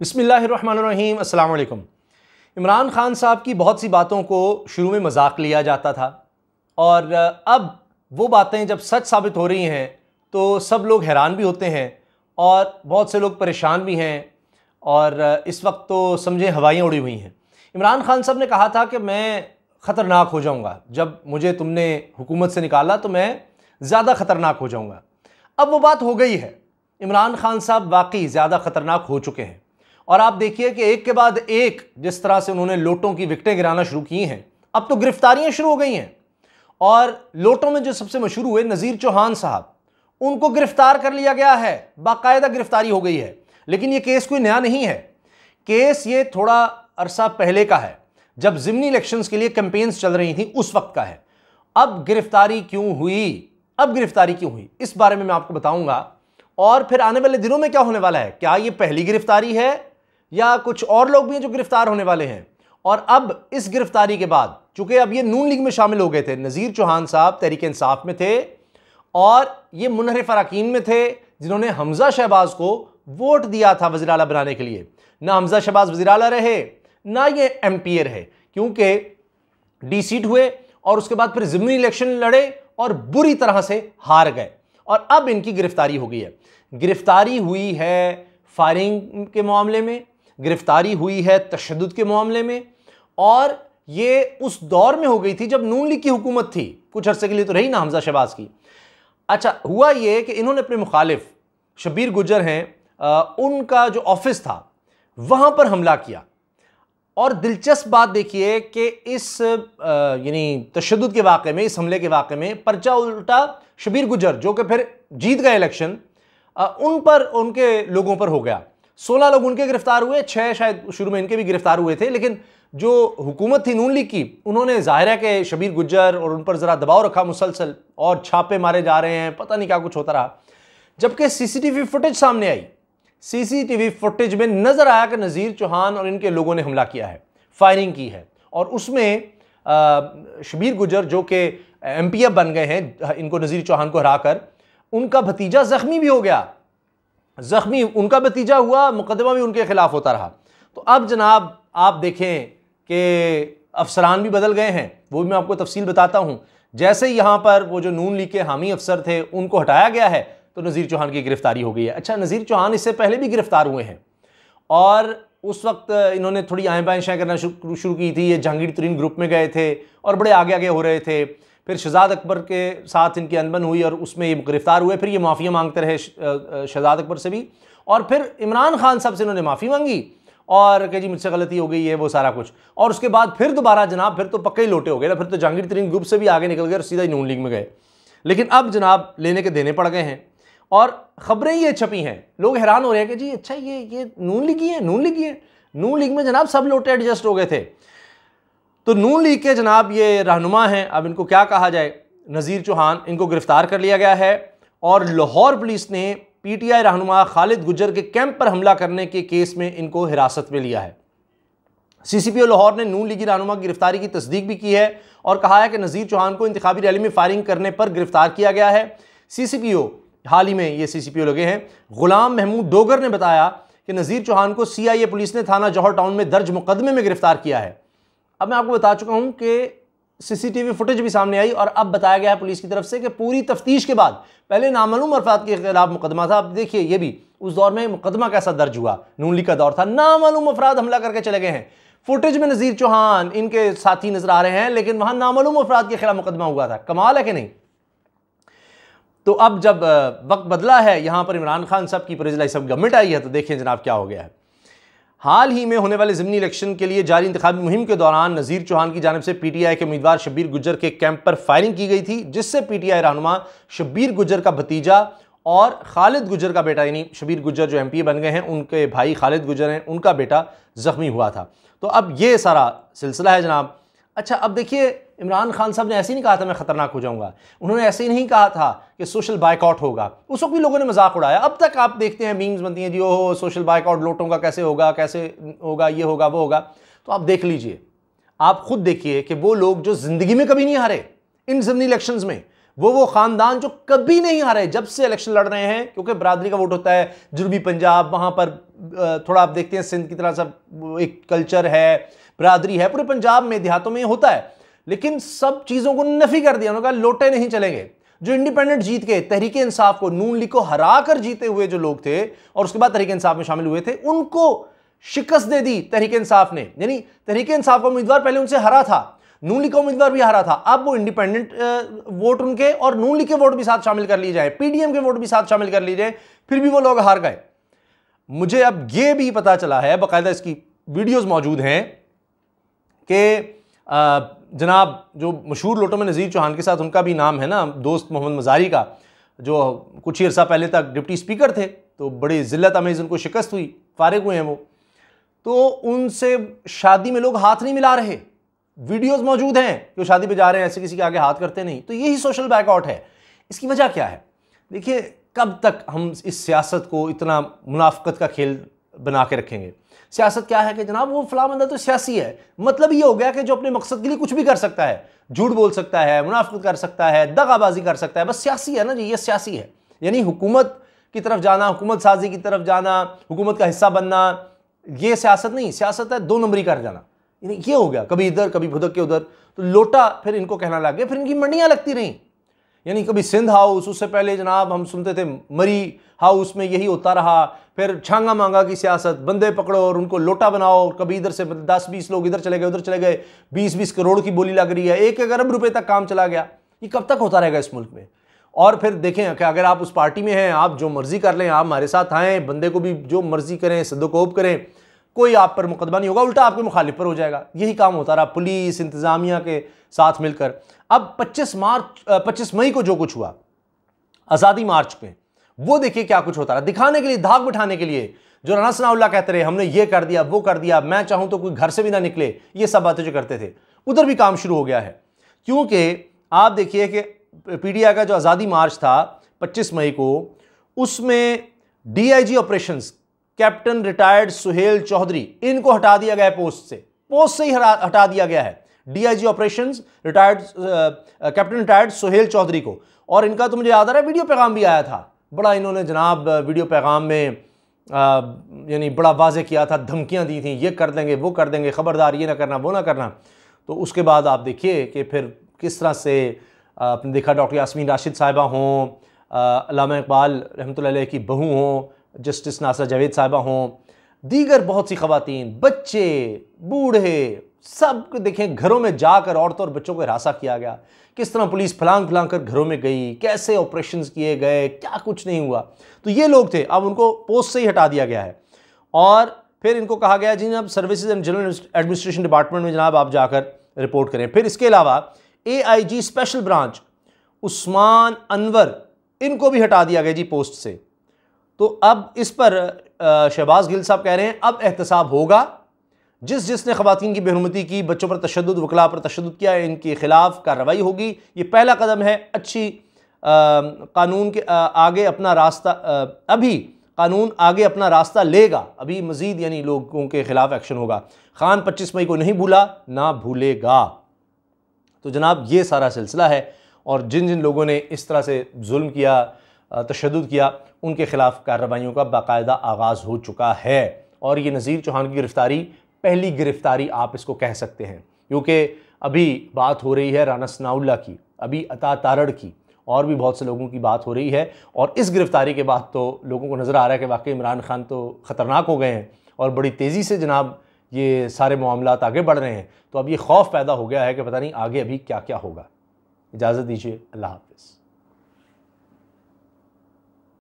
बसमीम् अल्लाम इमरान ख़ान साहब की बहुत सी बातों को शुरू में मजाक लिया जाता था और अब वो बातें जब सच साबित हो रही हैं तो सब लोग हैरान भी होते हैं और बहुत से लोग परेशान भी हैं और इस वक्त तो समझे हवाएं उड़ी हुई हैं इमरान ख़ान साहब ने कहा था कि मैं ख़तरनाक हो जाऊंगा जब मुझे तुमने हुकूमत से निकाला तो मैं ज़्यादा ख़तरनाक हो जाऊंगा अब वो बात हो गई है इमरान ख़ान साहब वाकई ज़्यादा ख़तरनाक हो चुके हैं और आप देखिए कि एक के बाद एक जिस तरह से उन्होंने लोटों की विकटें गिराना शुरू की हैं अब तो गिरफ्तारियां शुरू हो गई हैं और लोटों में जो सबसे मशहूर हुए नज़ीर चौहान साहब उनको गिरफ्तार कर लिया गया है बाकायदा गिरफ्तारी हो गई है लेकिन ये केस कोई नया नहीं है केस ये थोड़ा अरसा पहले का है जब जिमनी इलेक्शंस के लिए कैंपेन्स चल रही थी उस वक्त का है अब गिरफ्तारी क्यों हुई अब गिरफ्तारी क्यों हुई इस बारे में मैं आपको बताऊंगा और फिर आने वाले दिनों में क्या होने वाला है क्या ये पहली गिरफ्तारी है या कुछ और लोग भी हैं जो गिरफ्तार होने वाले हैं और अब इस गिरफ्तारी के बाद चूंकि अब ये नून लीग में शामिल हो गए थे नज़ीर चौहान साहब तहरीक इंसाफ में थे और ये मुनहरफ अरकान में थे जिन्होंने हमजा शहबाज को वोट दिया था वजी अला बनाने के लिए ना हमजा शहबाज वजी अला रहे ना ये एम पी ए रहे क्योंकि डी सीट हुए और उसके बाद फिर ज़मनी इलेक्शन लड़े और बुरी तरह से हार गए और अब इनकी गिरफ्तारी हो गई है गिरफ्तारी हुई है फायरिंग के मामले में गिरफ्तारी हुई है तशद के मामले में और ये उस दौर में हो गई थी जब नून लीग की हुकूमत थी कुछ अरसे के लिए तो रही ना हमजा शहबाज की अच्छा हुआ ये कि इन्होंने अपने मुखालिफ शबीर गुजर हैं उनका जो ऑफिस था वहाँ पर हमला किया और दिलचस्प बात देखिए कि इस यानी तशद के वाक़े में इस हमले के वाक़े में पर्चा उल्टा शबीर गुजर जो कि फिर जीत गए इलेक्शन उन पर उनके लोगों पर हो गया सोलह लोग उनके गिरफ्तार हुए छः शायद शुरू में इनके भी गिरफ्तार हुए थे लेकिन जो हुकूमत थी नून लीग की उन्होंने ज़ाहिर है कि शबीर गुज्जर और उन पर ज़रा दबाव रखा मुसलसल और छापे मारे जा रहे हैं पता नहीं क्या कुछ होता रहा जबकि सीसीटीवी फुटेज सामने आई सीसीटीवी फुटेज में नज़र आया कि नज़ीर चौहान और इनके लोगों ने हमला किया है फायरिंग की है और उसमें शबीर गुजर जो कि एम बन गए हैं इनको नज़ीर चौहान को कर उनका भतीजा ज़ख्मी भी हो गया ज़ख्मी उनका भतीजा हुआ मुकदमा भी उनके ख़िलाफ़ होता रहा तो अब जनाब आप देखें कि अफसरान भी बदल गए हैं वो भी मैं आपको तफसील बताता हूँ जैसे यहाँ पर वो जो नून लीग के हामी अफसर थे उनको हटाया गया है तो नज़ीर चौहान की गिरफ्तारी हो गई है अच्छा नज़ीर चौहान इससे पहले भी गिरफ्तार हुए हैं और उस वक्त इन्होंने थोड़ी आएँ बाएँ शाएँ करना शुरू की थी ये जहांगीर तरीन ग्रुप में गए थे और बड़े आगे आगे हो रहे थे फिर शहजाद अकबर के साथ इनकी अनबन हुई और उसमें ये गिरफ्तार हुए फिर ये माफ़िया मांगते रहे शहजाद अकबर से भी और फिर इमरान खान साहब से इन्होंने माफ़ी मांगी और कह जी मुझसे गलती हो गई है वो सारा कुछ और उसके बाद फिर दोबारा जनाब फिर तो पक्के ही लोटे हो गए ना फिर तो जहांगीर तरीन ग्रुप से भी आगे निकल गए और सीधा ही नून लीग में गए लेकिन अब जनाब लेने के देने पड़ गए हैं और ख़बरें ये छपी हैं लोग हैरान हो रहे हैं कि जी अच्छा ये ये नून लीग ही है नून लीग ही है नून लीग में जनाब सब लोटे एडजस्ट हो गए थे तो नून लीग के जनाब ये रहनुमा हैं अब इनको क्या कहा जाए नज़ीर चौहान इनको गिरफ़्तार कर लिया गया है और लाहौर पुलिस ने पीटीआई रहनुमा खालिद गुजर के कैंप पर हमला करने के केस में इनको हिरासत में लिया है सीसीपीओ लाहौर ने नून लीगी रहनुमा की गिरफ्तारी की तस्दीक भी की है और कहा है कि नज़ीर चौहान को इंतबी रैली में फायरिंग करने पर गिरफ्तार किया गया है ओ हाल ही में ये ओ लगे हैं गुलाम महमूद डोगर ने बताया कि नज़ीर चौहान को ए पुलिस ने थाना जौहर टाउन में दर्ज मुकदमे में गिरफ्तार किया है अब मैं आपको बता चुका हूं कि सीसीटीवी फुटेज भी सामने आई और अब बताया गया है पुलिस की तरफ से कि पूरी तफ्तीश के बाद पहले नामालूम अफराद के खिलाफ मुकदमा था अब देखिए ये भी उस दौर में मुकदमा कैसा दर्ज हुआ नूनली का दौर था नामालूम अफराद हमला करके चले गए हैं फुटेज में नज़ीर चौहान इनके साथी नजर आ रहे हैं लेकिन वहां नामालूम अफराद के खिलाफ मुकदमा हुआ था कमाल है कि नहीं तो अब जब वक्त बदला है यहां पर इमरान खान साहब की प्रेजलाई सब गवर्नमेंट आई है तो देखिए जनाब क्या हो गया है हाल ही में होने वाले ज़मनी इलेक्शन के लिए जारी इंतबी मुहिम के दौरान नज़ीर चौहान की जानब से पी टी आई के उम्मीदवार शब्बीर गुजर के कैंप पर फायरिंग की गई थी जिससे पी टी आई रहनुमा शब्बीर गुजर का भतीजा और खालिद गुजर का बेटा यानी शबीर गुजर जो एम पी बन गए हैं उनके भाई खालिद गुजर हैं उनका बेटा ज़ख्मी हुआ था तो अब ये सारा सिलसिला है जनाब अच्छा अब देखिए इमरान खान साहब ने ऐसे ही नहीं कहा था मैं ख़तरनाक हो जाऊंगा उन्होंने ऐसे ही नहीं कहा था कि सोशल बायकॉट होगा उस वक्त भी लोगों ने मजाक उड़ाया अब तक आप देखते हैं मीम्स बनती हैं जी ओह सोशल बाइकआउट लोटों का कैसे होगा कैसे होगा ये होगा वो होगा तो आप देख लीजिए आप खुद देखिए कि वो लोग जो ज़िंदगी में कभी नहीं हारे इन ज़मनी इलेक्शन में वो वो ख़ानदान जो कभी नहीं हारे जब से इलेक्शन लड़ रहे हैं क्योंकि बरादरी का वोट होता है जुनूबी पंजाब वहाँ पर थोड़ा आप देखते हैं सिंध की तरह सब एक कल्चर है बरादरी है पूरे पंजाब में देहातों में होता है लेकिन सब चीज़ों को नफी कर दिया उन्होंने कहा लोटे नहीं चलेंगे जो इंडिपेंडेंट जीत के तहरीक इंसाफ को नून लीग को हरा कर जीते हुए जो लोग थे और उसके बाद तहरीक इंसाफ में शामिल हुए थे उनको शिकस्त दे दी तहरीक इंसाफ ने यानी तहरीक इंसाफ का उम्मीदवार पहले उनसे हरा था नून लीग का उम्मीदवार भी हरा था अब वो इंडिपेंडेंट वोट उनके और नून लीग के वोट भी साथ शामिल कर लिए जाए पीडीएम के वोट भी साथ शामिल कर लिए जाए फिर भी वो लोग हार गए मुझे अब यह भी पता चला है बाकायदा इसकी वीडियोज मौजूद हैं कि जनाब जो मशहूर लोटो में नज़ीर चौहान के साथ उनका भी नाम है ना दोस्त मोहम्मद मजारी का जो कुछ ही अर्सा पहले तक डिप्टी स्पीकर थे तो बड़ी ज़िलत आमेज़ उनको शिकस्त हुई फारग हुए हैं वो तो उनसे शादी में लोग हाथ नहीं मिला रहे वीडियोस मौजूद हैं कि वो शादी पे जा रहे हैं ऐसे किसी के आगे हाथ करते नहीं तो यही सोशल बैकआउट है इसकी वजह क्या है देखिए कब तक हम इस सियासत को इतना मुनाफ्त का खेल बना के रखेंगे सियासत क्या है कि जनाब वो फला बंदा तो सियासी है मतलब ये हो गया कि जो अपने मकसद के लिए कुछ भी कर सकता है झूठ बोल सकता है मुनाफत कर सकता है दगाबाजी कर सकता है बस सियासी है ना जी ये सियासी है यानी हुकूमत की तरफ जाना हुकूमत साजी की तरफ जाना हुकूमत का हिस्सा बनना ये सियासत नहीं सियासत है दो नंबरी कर जाना यानी ये हो गया कभी इधर कभी भुदक के उधर तो लोटा फिर इनको कहना लग गया फिर इनकी मंडियाँ लगती रहीं यानी कभी सिंध हाउस उससे पहले जनाब हम सुनते थे मरी हाउस में यही होता रहा फिर छांगा मांगा की सियासत बंदे पकड़ो और उनको लोटा बनाओ कभी इधर से दस बीस लोग इधर चले गए उधर चले गए बीस बीस करोड़ की बोली लग रही है एक एक अरब रुपये तक काम चला गया ये कब तक होता रहेगा इस मुल्क में और फिर देखें कि अगर आप उस पार्टी में हैं आप जो मर्ज़ी कर लें आप हमारे साथ आएँ बंदे को भी जो मर्ज़ी करें सदोकोप करें कोई आप पर मुकदमा नहीं होगा उल्टा आपके मुखालिफ पर हो जाएगा यही काम होता रहा पुलिस इंतज़ामिया के साथ मिलकर अब 25 मार्च 25 मई को जो कुछ हुआ आज़ादी मार्च में वो देखिए क्या कुछ होता रहा दिखाने के लिए धाक बिठाने के लिए जो राना सनाउल्ला कहते रहे हमने ये कर दिया वो कर दिया मैं चाहूँ तो कोई घर से भी ना निकले ये सब बातें जो करते थे उधर भी काम शुरू हो गया है क्योंकि आप देखिए कि पीडीआई का जो आज़ादी मार्च था 25 मई को उसमें DIG operations captain retired Suhail Chaudhry इनको हटा दिया गया है पोस्ट से पोस्ट से ही हटा दिया गया है DIG operations retired captain retired Suhail Chaudhry को और इनका तो मुझे याद आ रहा है वीडियो पैगाम भी आया था बड़ा इन्होंने जनाब वीडियो पैगाम में uh, यानी बड़ा वाजे किया था धमकियां दी थी ये कर देंगे वो कर देंगे ख़बरदार ये ना करना वो ना करना तो उसके बाद आप देखिए कि फिर किस तरह से uh, आपने देखा डॉक्टर यासमीन राशिद साहिबा हों uh, अलामा इकबाल रहमत की बहू हों जस्टिस नासा जावेद साहबा हों दीगर बहुत सी खवतिन बच्चे बूढ़े सब देखें घरों में जाकर औरतों और बच्चों को हरासा किया गया किस तरह पुलिस फलांग फलांग कर घरों में गई कैसे ऑपरेशन किए गए क्या कुछ नहीं हुआ तो ये लोग थे अब उनको पोस्ट से ही हटा दिया गया है और फिर इनको कहा गया जी अब services and general administration department में जनाब आप जाकर रिपोर्ट करें फिर इसके अलावा a special branch Usman Anwar इनको भी हटा दिया गया जी पोस्ट से तो अब इस पर शहबाज गिल साहब कह रहे हैं अब एहतसाब होगा जिस जिसने खवतिन की बेहरमती की बच्चों पर तशद वकला पर तशद किया इनके ख़िलाफ़ कार्रवाई होगी ये पहला कदम है अच्छी कानून के आ, आगे अपना रास्ता आ, अभी कानून आगे अपना रास्ता लेगा अभी मज़ीद यानी लोगों के ख़िलाफ़ एक्शन होगा खान पच्चीस मई को नहीं भूला ना भूलेगा तो जनाब ये सारा सिलसिला है और जिन जिन लोगों ने इस तरह से जुल्म किया तशद किया उनके ख़िलाफ़ कार्रवाइयों का बाकायदा आगाज़ हो चुका है और ये नज़ीर चौहान की गिरफ़्तारी पहली गिरफ़्तारी आप इसको कह सकते हैं क्योंकि अभी बात हो रही है राना सनाउल्ला की अभी अता तारड़ की और भी बहुत से लोगों की बात हो रही है और इस गिरफ़्तारी के बाद तो लोगों को नज़र आ रहा है कि वाकई इमरान खान तो ख़तरनाक हो गए हैं और बड़ी तेज़ी से जनाब ये सारे मामला आगे बढ़ रहे हैं तो अब ये खौफ पैदा हो गया है कि पता नहीं आगे अभी क्या क्या होगा इजाज़त दीजिए अल्लाह हाफिज़